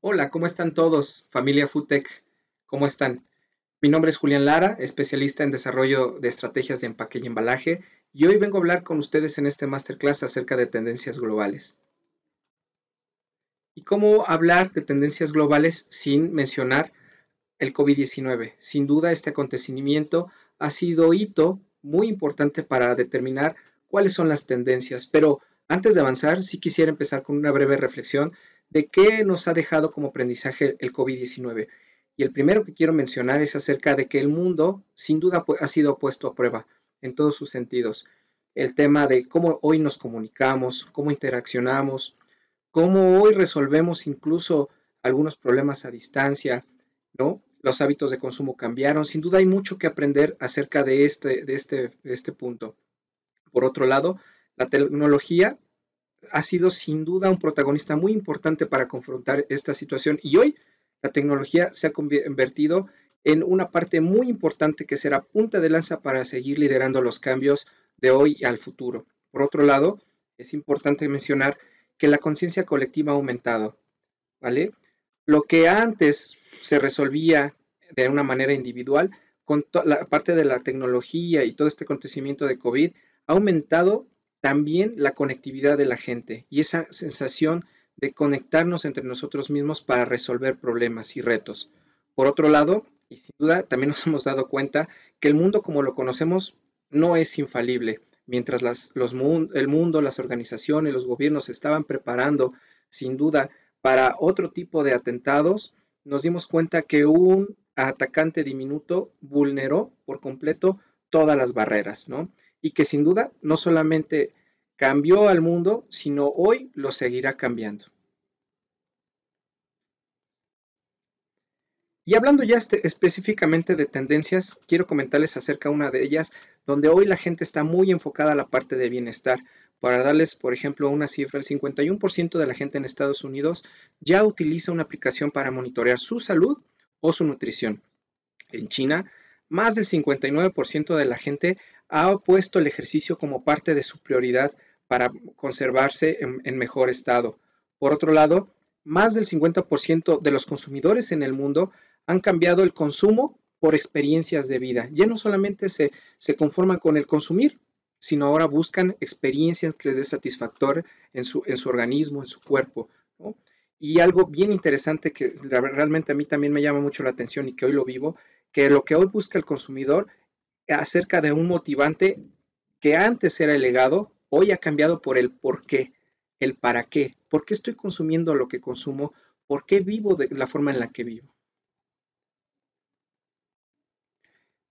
Hola, ¿cómo están todos? Familia Futec, ¿cómo están? Mi nombre es Julián Lara, especialista en desarrollo de estrategias de empaque y embalaje, y hoy vengo a hablar con ustedes en este masterclass acerca de tendencias globales. ¿Y cómo hablar de tendencias globales sin mencionar el COVID-19? Sin duda, este acontecimiento ha sido hito muy importante para determinar cuáles son las tendencias, pero antes de avanzar, sí quisiera empezar con una breve reflexión de qué nos ha dejado como aprendizaje el COVID-19. Y el primero que quiero mencionar es acerca de que el mundo sin duda pues, ha sido puesto a prueba en todos sus sentidos. El tema de cómo hoy nos comunicamos, cómo interaccionamos, cómo hoy resolvemos incluso algunos problemas a distancia, ¿no? Los hábitos de consumo cambiaron. Sin duda hay mucho que aprender acerca de este, este, este punto. Por otro lado, la tecnología ha sido sin duda un protagonista muy importante para confrontar esta situación y hoy la tecnología se ha convertido en una parte muy importante que será punta de lanza para seguir liderando los cambios de hoy al futuro. Por otro lado, es importante mencionar que la conciencia colectiva ha aumentado, ¿vale? Lo que antes se resolvía de una manera individual, con la parte de la tecnología y todo este acontecimiento de COVID, ha aumentado también la conectividad de la gente y esa sensación de conectarnos entre nosotros mismos para resolver problemas y retos. Por otro lado, y sin duda, también nos hemos dado cuenta que el mundo como lo conocemos no es infalible. Mientras las, los, el mundo, las organizaciones, los gobiernos estaban preparando, sin duda, para otro tipo de atentados, nos dimos cuenta que un atacante diminuto vulneró por completo todas las barreras, ¿no? y que sin duda no solamente cambió al mundo, sino hoy lo seguirá cambiando. Y hablando ya este, específicamente de tendencias, quiero comentarles acerca de una de ellas, donde hoy la gente está muy enfocada a la parte de bienestar. Para darles, por ejemplo, una cifra, el 51% de la gente en Estados Unidos ya utiliza una aplicación para monitorear su salud o su nutrición. En China, más del 59% de la gente ha puesto el ejercicio como parte de su prioridad para conservarse en, mejor estado. Por otro lado, más del 50% de los consumidores en el mundo han cambiado el consumo por experiencias de vida. Ya no solamente se, se conforman con el consumir, sino ahora buscan experiencias que les dé satisfactor en su, en su organismo, en su cuerpo. Y algo bien interesante que realmente a mí también me llama mucho la atención y que hoy lo vivo que lo que hoy busca el consumidor acerca de un motivante que antes era el legado, hoy ha cambiado por el por qué, el para qué, por qué estoy consumiendo lo que consumo, por qué vivo de la forma en la que vivo.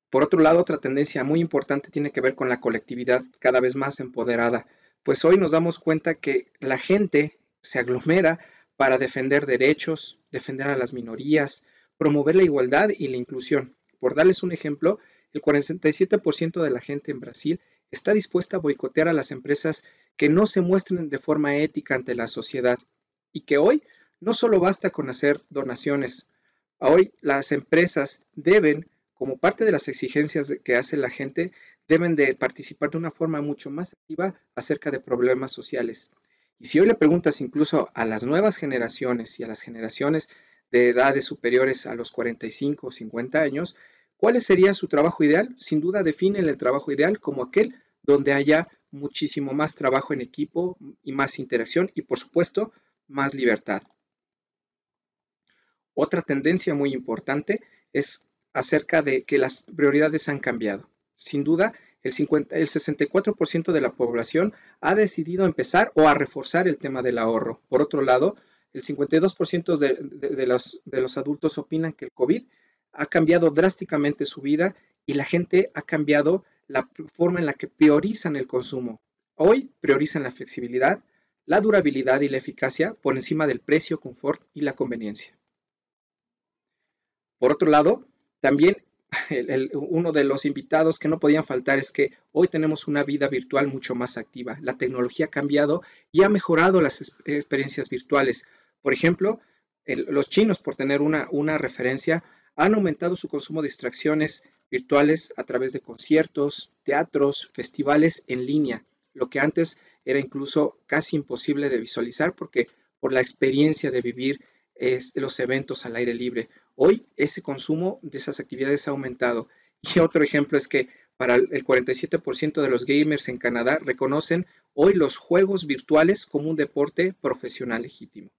Por otro lado, otra tendencia muy importante tiene que ver con la colectividad cada vez más empoderada, pues hoy nos damos cuenta que la gente se aglomera para defender derechos, defender a las minorías, promover la igualdad y la inclusión. Por darles un ejemplo, el 47% de la gente en Brasil está dispuesta a boicotear a las empresas que no se muestren de forma ética ante la sociedad y que hoy no solo basta con hacer donaciones. Hoy las empresas deben, como parte de las exigencias que hace la gente, deben de participar de una forma mucho más activa acerca de problemas sociales. Y si hoy le preguntas incluso a las nuevas generaciones y a las generaciones de edades superiores a los 45 o 50 años, ¿cuál sería su trabajo ideal? Sin duda definen el trabajo ideal como aquel donde haya muchísimo más trabajo en equipo y más interacción y por supuesto más libertad. Otra tendencia muy importante es acerca de que las prioridades han cambiado. Sin duda, el, 50, el 64% de la población ha decidido empezar o a reforzar el tema del ahorro. Por otro lado, el 52% de, los, adultos opinan que el COVID ha cambiado drásticamente su vida y la gente ha cambiado la forma en la que priorizan el consumo. Hoy priorizan la flexibilidad, la durabilidad y la eficacia por encima del precio, confort y la conveniencia. Por otro lado, también uno de los invitados que no podían faltar es que hoy tenemos una vida virtual mucho más activa. La tecnología ha cambiado y ha mejorado las experiencias virtuales. Por ejemplo, los chinos, por tener una, referencia, han aumentado su consumo de distracciones virtuales a través de conciertos, teatros, festivales en línea, lo que antes era incluso casi imposible de visualizar porque por la experiencia de vivir los eventos al aire libre. Hoy ese consumo de esas actividades ha aumentado. Y otro ejemplo es que para el 47% de los gamers en Canadá reconocen hoy los juegos virtuales como un deporte profesional legítimo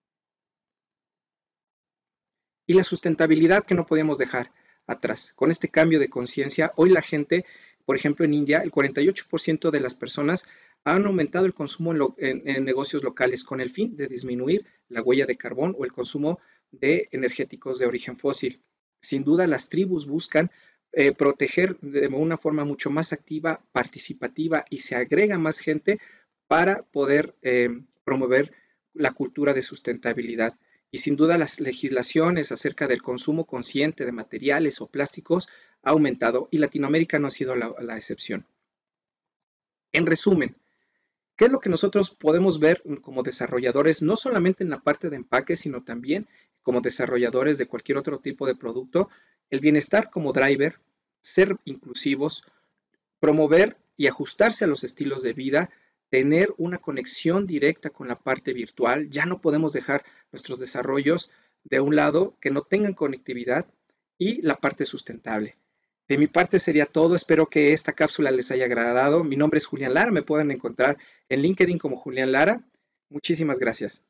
y la sustentabilidad que no podemos dejar atrás. Con este cambio de conciencia, hoy la gente, por ejemplo en India, el 48% de las personas han aumentado el consumo en, negocios locales con el fin de disminuir la huella de carbón o el consumo de energéticos de origen fósil. Sin duda, las tribus buscan eh, proteger de una forma mucho más activa, participativa y se agrega más gente para poder eh, promover la cultura de sustentabilidad y sin duda las legislaciones acerca del consumo consciente de materiales o plásticos ha aumentado y Latinoamérica no ha sido la, excepción. En resumen, ¿qué es lo que nosotros podemos ver como desarrolladores, no solamente en la parte de empaque, sino también como desarrolladores de cualquier otro tipo de producto? El bienestar como driver, ser inclusivos, promover y ajustarse a los estilos de vida, tener una conexión directa con la parte virtual. Ya no podemos dejar nuestros desarrollos de un lado que no tengan conectividad y la parte sustentable. De mi parte sería todo. Espero que esta cápsula les haya agradado. Mi nombre es Julián Lara. Me pueden encontrar en LinkedIn como Julián Lara. Muchísimas gracias.